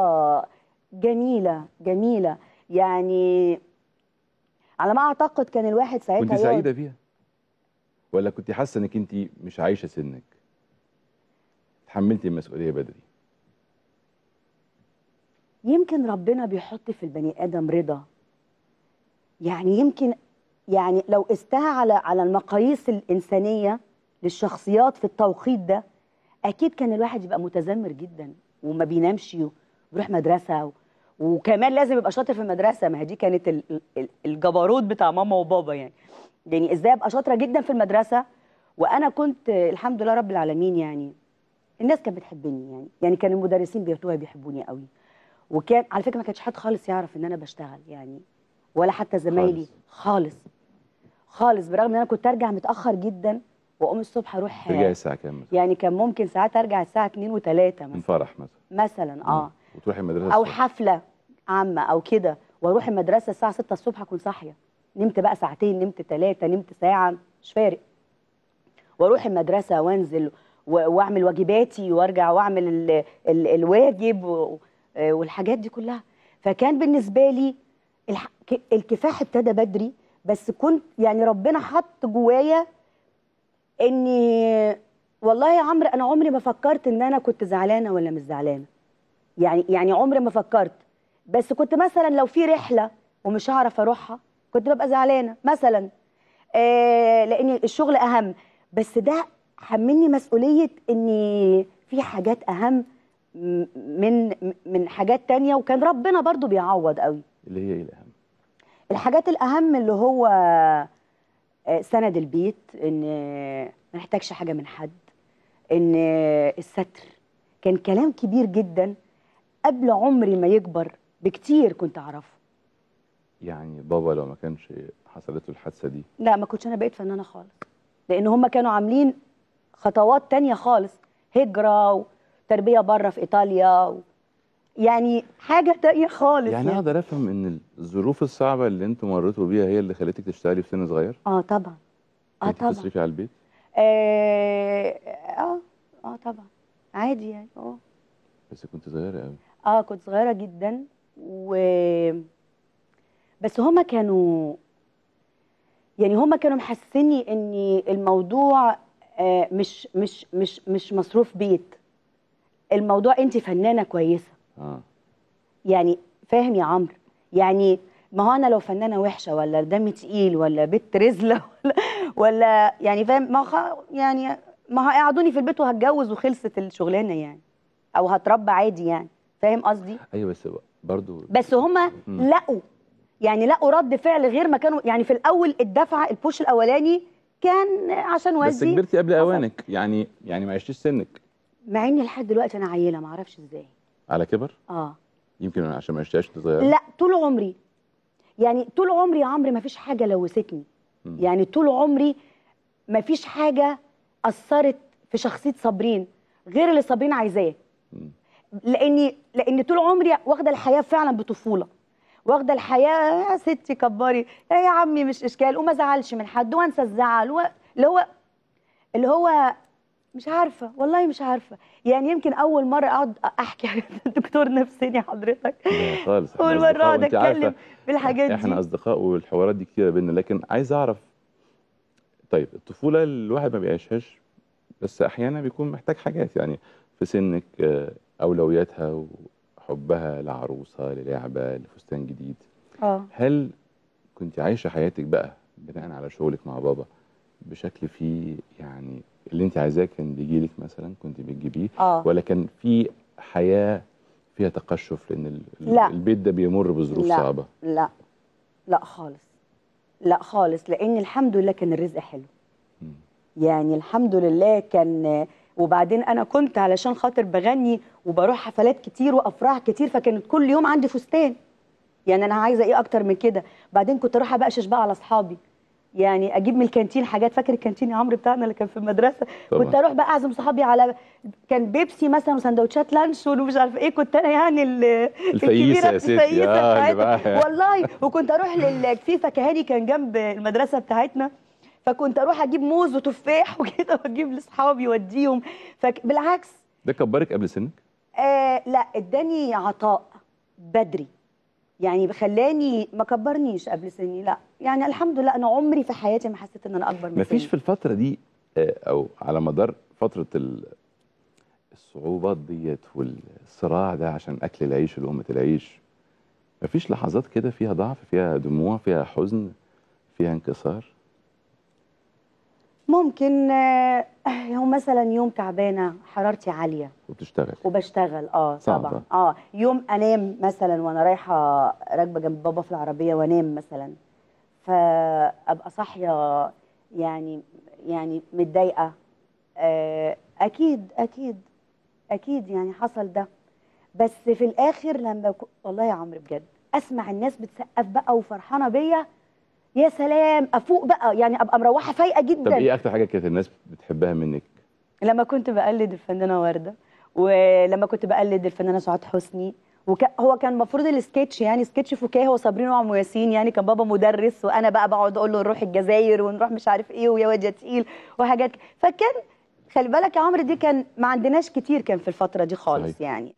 آه جميلة جميلة يعني على ما اعتقد كان الواحد ساعتها كنت سعيدة فيها ولا كنت حاسة انك انت مش عايشة سنك تحملتي المسؤولية بدري يمكن ربنا بيحط في البني ادم رضا يعني يمكن يعني لو قستها على على المقاييس الانسانيه للشخصيات في التوقيت ده اكيد كان الواحد يبقى متذمر جدا وما بينامش بيروح مدرسه وكمان لازم يبقى شاطر في المدرسه ما هي دي كانت الجبروت بتاع ماما وبابا يعني يعني ازاي ابقى شاطره جدا في المدرسه وانا كنت الحمد لله رب العالمين يعني الناس كانت بتحبني يعني يعني كان المدرسين بيتوها بيحبوني قوي وكان على فكره ما كانش حد خالص يعرف ان انا بشتغل يعني ولا حتى زمايلي خالص خالص برغم ان انا كنت ارجع متاخر جدا واقوم الصبح اروح ترجعي الساعه كام يعني كان ممكن ساعات ارجع الساعه 2 و3 مثلا من فرح مثلا مثلا اه وتروحي المدرسه او حفله عامه او كده واروح المدرسه الساعه 6 الصبح اكون صاحيه نمت بقى ساعتين نمت ثلاثه نمت ساعه مش فارق واروح المدرسه وانزل واعمل واجباتي وارجع واعمل الـ الـ الواجب آه، والحاجات دي كلها فكان بالنسبه لي الكفاح ابتدى بدري بس كنت يعني ربنا حط جوايا اني والله يا عمرو انا عمري ما فكرت ان انا كنت زعلانه ولا مش زعلانه يعني يعني عمري ما فكرت بس كنت مثلا لو في رحله ومش هعرف اروحها كنت ببقى زعلانه مثلا آه لان الشغل اهم بس ده حملني مسؤوليه اني في حاجات اهم من من حاجات تانية وكان ربنا برضو بيعوض قوي اللي هي ايه الاهم الحاجات الاهم اللي هو آه، سند البيت ان ما نحتاجش حاجه من حد ان الستر كان كلام كبير جدا قبل عمري ما يكبر بكتير كنت اعرفه يعني بابا لو ما كانش حصلت له الحادثه دي لا ما كنتش انا بقيت فنانه خالص لان هم كانوا عاملين خطوات تانية خالص هجره وتربيه بره في ايطاليا و... يعني حاجه تانية خالص يعني, يعني. اقدر افهم ان الظروف الصعبه اللي انتوا مريتوا بيها هي اللي خلتك تشتغلي في سن صغير اه طبعا اه طبعا تصرفي على البيت اه اه, آه طبعا عادي يعني اه بس كنت صغيره قوي اه كنت صغيرة جدا و بس هما كانوا يعني هما كانوا محسني ان الموضوع آه مش مش مش مش مصروف بيت الموضوع انت فنانة كويسة آه. يعني فاهم يا عمرو يعني ما هو انا لو فنانه وحشه ولا دم تقيل ولا بنت رزله ولا, ولا يعني فاهم ما خ... يعني ما هيقعدوني في البيت وهتجوز وخلصت الشغلانه يعني او هتربى عادي يعني فاهم قصدي ايوه بس برضو بس هما لقوا يعني لقوا رد فعل غير ما كانوا يعني في الاول الدفعه البوش الاولاني كان عشان والدي بس كبرتي قبل اوانك يعني يعني ما عشتيش سنك مع اني لحد دلوقتي انا عيله ما اعرفش ازاي على كبر اه يمكن عشان ما عشتهاش صغيره لا طول عمري يعني طول عمري يا عمري ما فيش حاجه لوثتني يعني طول عمري ما فيش حاجه اثرت في شخصيه صابرين غير اللي صابرين عايزاه لاني لان طول عمري واخده الحياه فعلا بطفوله واخده الحياه يا ستي كبري يا عمي مش اشكال وما زعلش من حد وانسى الزعل اللي هو اللي هو مش عارفه والله مش عارفه يعني يمكن اول مره اقعد احكي دكتور نفساني حضرتك خالص اول مره اقعد اتكلم بالحاجات دي احنا اصدقاء والحوارات دي كتيره بينا لكن عايز اعرف طيب الطفوله الواحد ما بيعيشهاش بس احيانا بيكون محتاج حاجات يعني في سنك آه، اولوياتها وحبها لعروسه للعبه لفستان جديد اه هل كنت عايشه حياتك بقى بناء على شغلك مع بابا بشكل فيه يعني اللي انت عايزاه كان بيجي لك مثلا كنت بتجيبيه آه. ولا كان في حياه فيها تقشف لان لا. البيت ده بيمر بظروف لا. صعبه لا لا خالص لا خالص لان الحمد لله كان الرزق حلو م. يعني الحمد لله كان وبعدين انا كنت علشان خاطر بغني وبروح حفلات كتير وافراح كتير فكانت كل يوم عندي فستان يعني انا عايزه ايه اكتر من كده بعدين كنت اروح ابقشش بقى على اصحابي يعني اجيب من الكانتين حاجات فاكر الكانتين يا عمرو بتاعنا اللي كان في المدرسه طبعا. كنت اروح بقى اعزم صحابي على كان بيبسي مثلا وسندوتشات لانشون ومش عارف ايه كنت انا يعني ال... يا ستي سيدي آه، والله وكنت اروح للكفيفه في فكهاني كان جنب المدرسه بتاعتنا فكنت اروح اجيب موز وتفاح وكده واجيب لاصحابي واديهم فبالعكس ده كبرك قبل سنك؟ آه لا اداني عطاء بدري يعني خلاني ما كبرنيش قبل سني لا يعني الحمد لله انا عمري في حياتي ما حسيت ان انا اكبر من مفيش في الفتره دي آه، او على مدار فتره الصعوبات ديت والصراع ده عشان اكل العيش ولقمه العيش مفيش لحظات كده فيها ضعف فيها دموع فيها حزن فيها انكسار ممكن هو آه، مثلا يوم تعبانه حرارتي عاليه وبتشتغل وبشتغل اه صعبة. طبعا اه يوم انام مثلا وانا رايحه راكبه جنب بابا في العربيه وانام مثلا فابقى صاحيه يعني يعني متضايقه آه، اكيد اكيد اكيد يعني حصل ده بس في الاخر لما والله يا عمرو بجد اسمع الناس بتسقف بقى وفرحانه بيا يا سلام افوق بقى يعني ابقى مروحه فايقه جدا طب ايه اكتر حاجه كانت الناس بتحبها منك لما كنت بقلد الفنانه ورده ولما كنت بقلد الفنانه سعاد حسني وك... هو كان المفروض السكتش يعني سكتش فكاهي هو صابرين وعمو ياسين يعني كان بابا مدرس وانا بقى بقعد اقول له نروح الجزائر ونروح مش عارف ايه ويا واد يا تقيل وحاجات فكان خلي بالك يا عمرو دي كان ما عندناش كتير كان في الفتره دي خالص صحيح. يعني